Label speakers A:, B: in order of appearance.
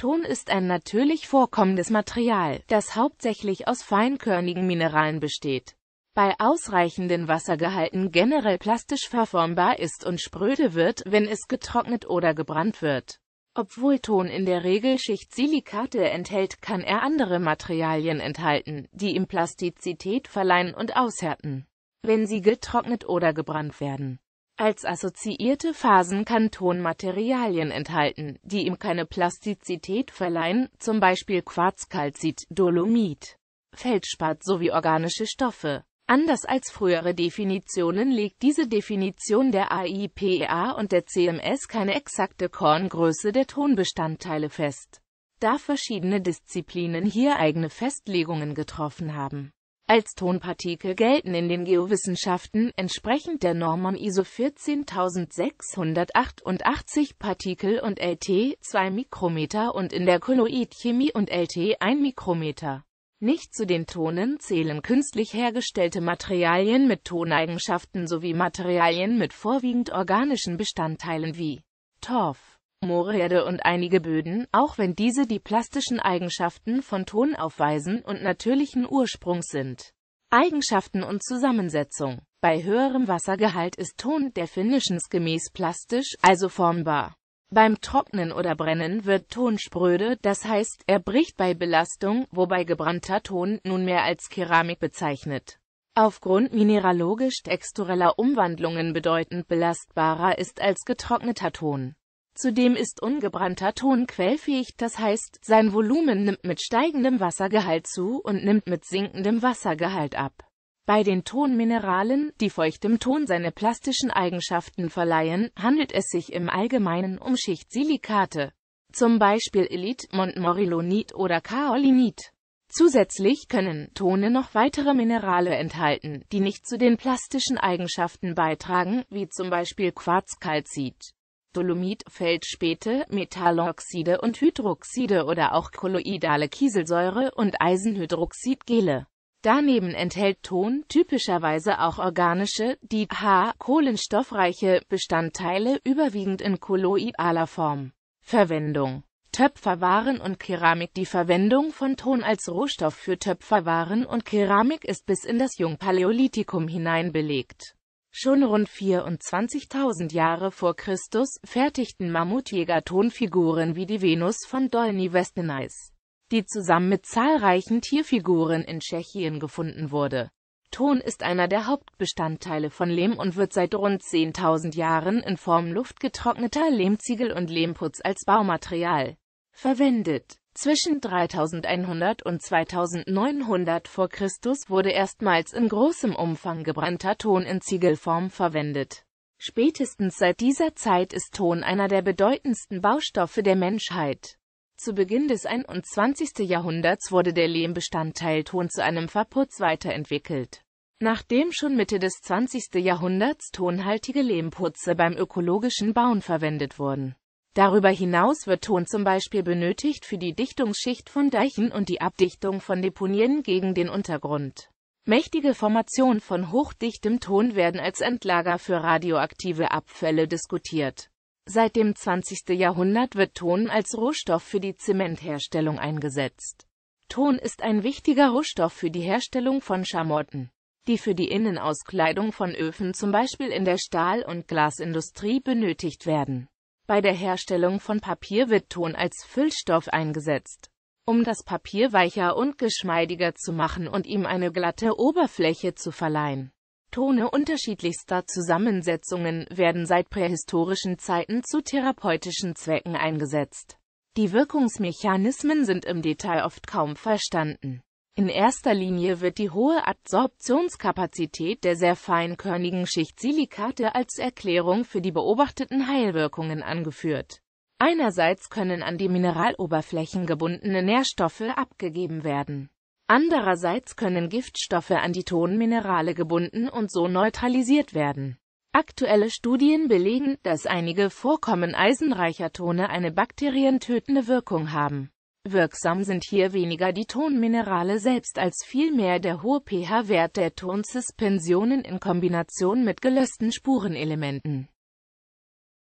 A: Ton ist ein natürlich vorkommendes Material, das hauptsächlich aus feinkörnigen Mineralen besteht, bei ausreichenden Wassergehalten generell plastisch verformbar ist und spröde wird, wenn es getrocknet oder gebrannt wird. Obwohl Ton in der Regel Schicht Silikate enthält, kann er andere Materialien enthalten, die ihm Plastizität verleihen und aushärten, wenn sie getrocknet oder gebrannt werden. Als assoziierte Phasen kann Tonmaterialien enthalten, die ihm keine Plastizität verleihen, zum Beispiel Quarzkalzit, Dolomit, Feldspat sowie organische Stoffe. Anders als frühere Definitionen legt diese Definition der AIPA e und der CMS keine exakte Korngröße der Tonbestandteile fest, da verschiedene Disziplinen hier eigene Festlegungen getroffen haben als Tonpartikel gelten in den Geowissenschaften entsprechend der Normen ISO 14688 Partikel und LT 2 Mikrometer und in der Kolloidchemie und LT 1 Mikrometer. Nicht zu den Tonen zählen künstlich hergestellte Materialien mit Toneigenschaften sowie Materialien mit vorwiegend organischen Bestandteilen wie Torf. Moorerde und einige Böden, auch wenn diese die plastischen Eigenschaften von Ton aufweisen und natürlichen Ursprungs sind. Eigenschaften und Zusammensetzung Bei höherem Wassergehalt ist Ton Definitions gemäß plastisch, also formbar. Beim Trocknen oder Brennen wird Ton spröde, das heißt, er bricht bei Belastung, wobei gebrannter Ton nunmehr als Keramik bezeichnet. Aufgrund mineralogisch-textureller Umwandlungen bedeutend belastbarer ist als getrockneter Ton. Zudem ist ungebrannter Ton quellfähig, das heißt, sein Volumen nimmt mit steigendem Wassergehalt zu und nimmt mit sinkendem Wassergehalt ab. Bei den Tonmineralen, die feuchtem Ton seine plastischen Eigenschaften verleihen, handelt es sich im Allgemeinen um Schichtsilikate, zum Beispiel Elit, Montmorillonit oder Kaolinit. Zusätzlich können Tone noch weitere Minerale enthalten, die nicht zu den plastischen Eigenschaften beitragen, wie zum Beispiel Quarzkalzit. Dolomit, Feldspäte, Metalloxide und Hydroxide oder auch kolloidale Kieselsäure und Eisenhydroxidgele. Daneben enthält Ton typischerweise auch organische, die H kohlenstoffreiche Bestandteile überwiegend in kolloidaler Form. Verwendung Töpferwaren und Keramik Die Verwendung von Ton als Rohstoff für Töpferwaren und Keramik ist bis in das Jungpaläolithikum hinein belegt Schon rund 24.000 Jahre vor Christus fertigten Mammutjäger Tonfiguren wie die Venus von Dolny Westenais, die zusammen mit zahlreichen Tierfiguren in Tschechien gefunden wurde. Ton ist einer der Hauptbestandteile von Lehm und wird seit rund 10.000 Jahren in Form luftgetrockneter Lehmziegel und Lehmputz als Baumaterial verwendet zwischen 3100 und 2900 vor Christus wurde erstmals in großem Umfang gebrannter Ton in Ziegelform verwendet. Spätestens seit dieser Zeit ist Ton einer der bedeutendsten Baustoffe der Menschheit. Zu Beginn des 21. Jahrhunderts wurde der Lehmbestandteil Ton zu einem Verputz weiterentwickelt. Nachdem schon Mitte des 20. Jahrhunderts tonhaltige Lehmputze beim ökologischen Bauen verwendet wurden, Darüber hinaus wird Ton zum Beispiel benötigt für die Dichtungsschicht von Deichen und die Abdichtung von Deponien gegen den Untergrund. Mächtige Formationen von hochdichtem Ton werden als Endlager für radioaktive Abfälle diskutiert. Seit dem 20. Jahrhundert wird Ton als Rohstoff für die Zementherstellung eingesetzt. Ton ist ein wichtiger Rohstoff für die Herstellung von Schamotten, die für die Innenauskleidung von Öfen zum Beispiel in der Stahl- und Glasindustrie benötigt werden. Bei der Herstellung von Papier wird Ton als Füllstoff eingesetzt. Um das Papier weicher und geschmeidiger zu machen und ihm eine glatte Oberfläche zu verleihen. Tone unterschiedlichster Zusammensetzungen werden seit prähistorischen Zeiten zu therapeutischen Zwecken eingesetzt. Die Wirkungsmechanismen sind im Detail oft kaum verstanden. In erster Linie wird die hohe Adsorptionskapazität der sehr feinkörnigen Schicht Silikate als Erklärung für die beobachteten Heilwirkungen angeführt. Einerseits können an die Mineraloberflächen gebundene Nährstoffe abgegeben werden. Andererseits können Giftstoffe an die Tonminerale gebunden und so neutralisiert werden. Aktuelle Studien belegen, dass einige Vorkommen eisenreicher Tone eine bakterientötende Wirkung haben. Wirksam sind hier weniger die Tonminerale selbst als vielmehr der hohe pH-Wert der Tonsuspensionen in Kombination mit gelösten Spurenelementen.